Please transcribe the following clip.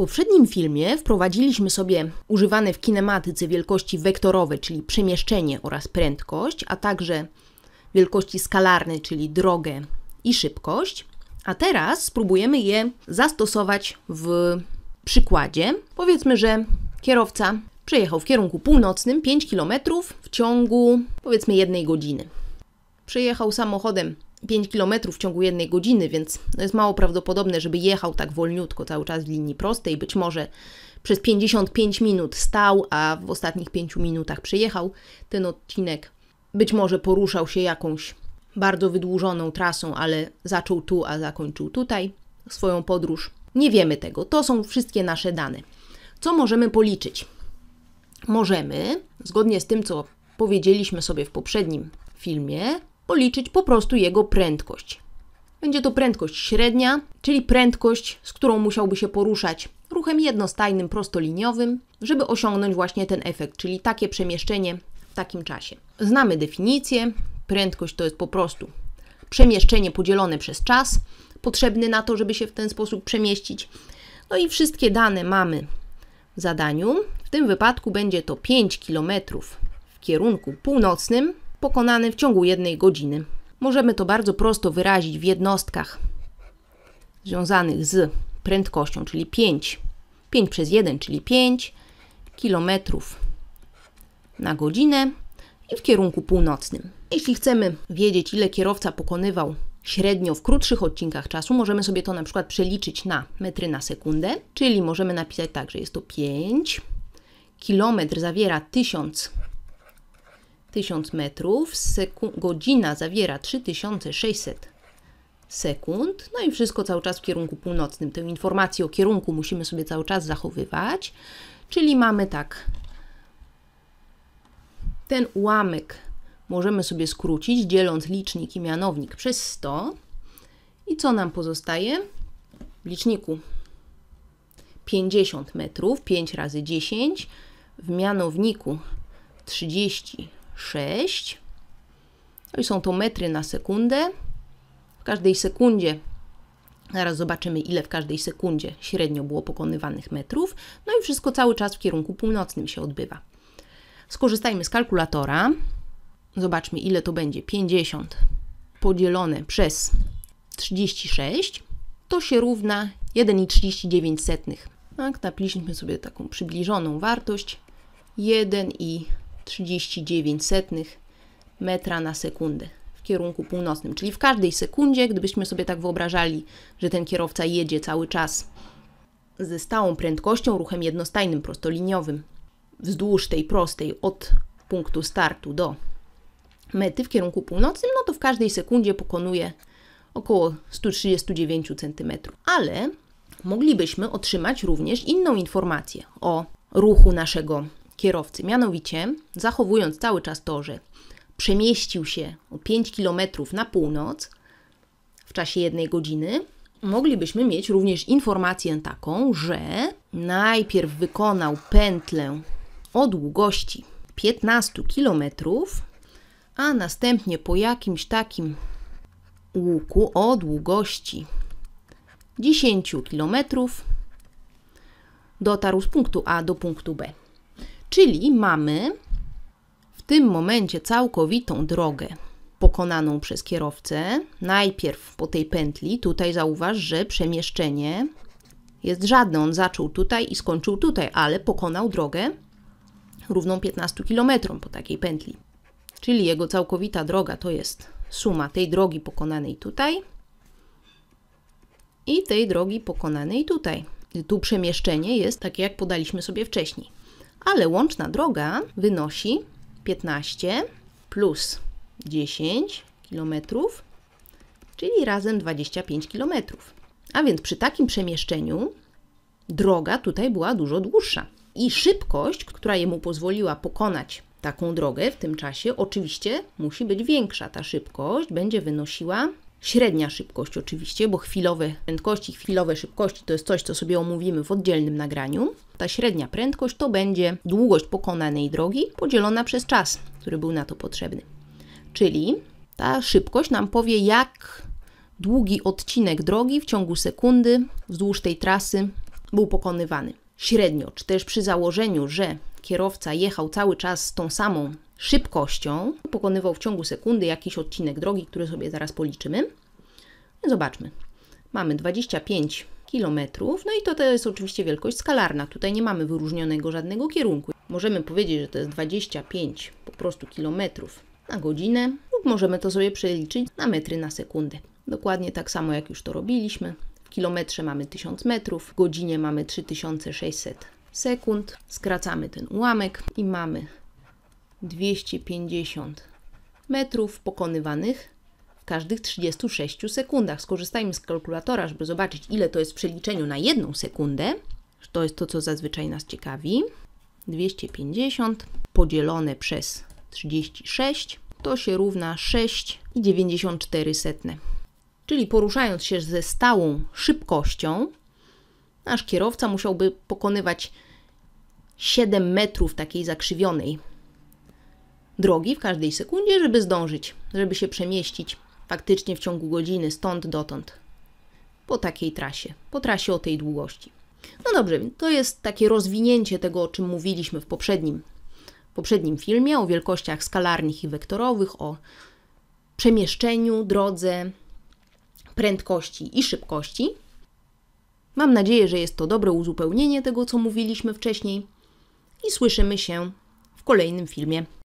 poprzednim filmie wprowadziliśmy sobie używane w kinematyce wielkości wektorowe, czyli przemieszczenie oraz prędkość, a także wielkości skalarne, czyli drogę i szybkość. A teraz spróbujemy je zastosować w przykładzie. Powiedzmy, że kierowca przejechał w kierunku północnym 5 km w ciągu powiedzmy jednej godziny. Przejechał samochodem 5 km w ciągu jednej godziny, więc no jest mało prawdopodobne, żeby jechał tak wolniutko cały czas w linii prostej. Być może przez 55 minut stał, a w ostatnich 5 minutach przejechał ten odcinek. Być może poruszał się jakąś bardzo wydłużoną trasą, ale zaczął tu, a zakończył tutaj swoją podróż. Nie wiemy tego. To są wszystkie nasze dane. Co możemy policzyć? Możemy, zgodnie z tym, co powiedzieliśmy sobie w poprzednim filmie, policzyć po prostu jego prędkość. Będzie to prędkość średnia, czyli prędkość, z którą musiałby się poruszać ruchem jednostajnym, prostoliniowym, żeby osiągnąć właśnie ten efekt, czyli takie przemieszczenie w takim czasie. Znamy definicję. Prędkość to jest po prostu przemieszczenie podzielone przez czas potrzebny na to, żeby się w ten sposób przemieścić. No i wszystkie dane mamy w zadaniu. W tym wypadku będzie to 5 km w kierunku północnym, pokonany w ciągu jednej godziny. Możemy to bardzo prosto wyrazić w jednostkach związanych z prędkością, czyli 5. 5 przez 1, czyli 5 km na godzinę i w kierunku północnym. Jeśli chcemy wiedzieć, ile kierowca pokonywał średnio w krótszych odcinkach czasu, możemy sobie to na przykład przeliczyć na metry na sekundę, czyli możemy napisać tak, że jest to 5, kilometr zawiera 1000 1000 metrów, godzina zawiera 3600 sekund, no i wszystko cały czas w kierunku północnym. Tę informację o kierunku musimy sobie cały czas zachowywać, czyli mamy tak, ten ułamek możemy sobie skrócić, dzieląc licznik i mianownik przez 100. I co nam pozostaje? W liczniku 50 metrów, 5 razy 10, w mianowniku 30 metrów. 6. No i są to metry na sekundę. W każdej sekundzie, zaraz zobaczymy ile w każdej sekundzie średnio było pokonywanych metrów. No i wszystko cały czas w kierunku północnym się odbywa. Skorzystajmy z kalkulatora. Zobaczmy ile to będzie. 50 podzielone przez 36 to się równa 1,39. Tak, napiszmy sobie taką przybliżoną wartość. 1 i 39,39 metra na sekundę w kierunku północnym. Czyli w każdej sekundzie, gdybyśmy sobie tak wyobrażali, że ten kierowca jedzie cały czas ze stałą prędkością, ruchem jednostajnym, prostoliniowym, wzdłuż tej prostej od punktu startu do mety w kierunku północnym, no to w każdej sekundzie pokonuje około 139 cm. Ale moglibyśmy otrzymać również inną informację o ruchu naszego kierowcy. Mianowicie, zachowując cały czas to, że przemieścił się o 5 km na północ w czasie jednej godziny, moglibyśmy mieć również informację taką, że najpierw wykonał pętlę o długości 15 km, a następnie po jakimś takim łuku o długości 10 km dotarł z punktu A do punktu B. Czyli mamy w tym momencie całkowitą drogę pokonaną przez kierowcę. Najpierw po tej pętli, tutaj zauważ, że przemieszczenie jest żadne. On zaczął tutaj i skończył tutaj, ale pokonał drogę równą 15 km po takiej pętli. Czyli jego całkowita droga to jest suma tej drogi pokonanej tutaj i tej drogi pokonanej tutaj. Tu przemieszczenie jest takie, jak podaliśmy sobie wcześniej ale łączna droga wynosi 15 plus 10 km, czyli razem 25 km. A więc przy takim przemieszczeniu droga tutaj była dużo dłuższa. I szybkość, która jemu pozwoliła pokonać taką drogę w tym czasie, oczywiście musi być większa. Ta szybkość będzie wynosiła Średnia szybkość oczywiście, bo chwilowe prędkości, chwilowe szybkości to jest coś, co sobie omówimy w oddzielnym nagraniu. Ta średnia prędkość to będzie długość pokonanej drogi podzielona przez czas, który był na to potrzebny. Czyli ta szybkość nam powie, jak długi odcinek drogi w ciągu sekundy wzdłuż tej trasy był pokonywany średnio, czy też przy założeniu, że kierowca jechał cały czas z tą samą szybkością, pokonywał w ciągu sekundy jakiś odcinek drogi, który sobie zaraz policzymy. Zobaczmy. Mamy 25 km, no i to, to jest oczywiście wielkość skalarna. Tutaj nie mamy wyróżnionego żadnego kierunku. Możemy powiedzieć, że to jest 25 po prostu kilometrów na godzinę lub możemy to sobie przeliczyć na metry na sekundę. Dokładnie tak samo jak już to robiliśmy kilometrze mamy 1000 metrów, W godzinie mamy 3600 sekund. Skracamy ten ułamek i mamy 250 metrów pokonywanych w każdych 36 sekundach. Skorzystajmy z kalkulatora, żeby zobaczyć, ile to jest w przeliczeniu na jedną sekundę. To jest to, co zazwyczaj nas ciekawi. 250 podzielone przez 36 to się równa 6,94 czyli poruszając się ze stałą szybkością, nasz kierowca musiałby pokonywać 7 metrów takiej zakrzywionej drogi w każdej sekundzie, żeby zdążyć, żeby się przemieścić faktycznie w ciągu godziny stąd dotąd. Po takiej trasie, po trasie o tej długości. No dobrze, to jest takie rozwinięcie tego, o czym mówiliśmy w poprzednim, poprzednim filmie, o wielkościach skalarnych i wektorowych, o przemieszczeniu, drodze, prędkości i szybkości. Mam nadzieję, że jest to dobre uzupełnienie tego, co mówiliśmy wcześniej i słyszymy się w kolejnym filmie.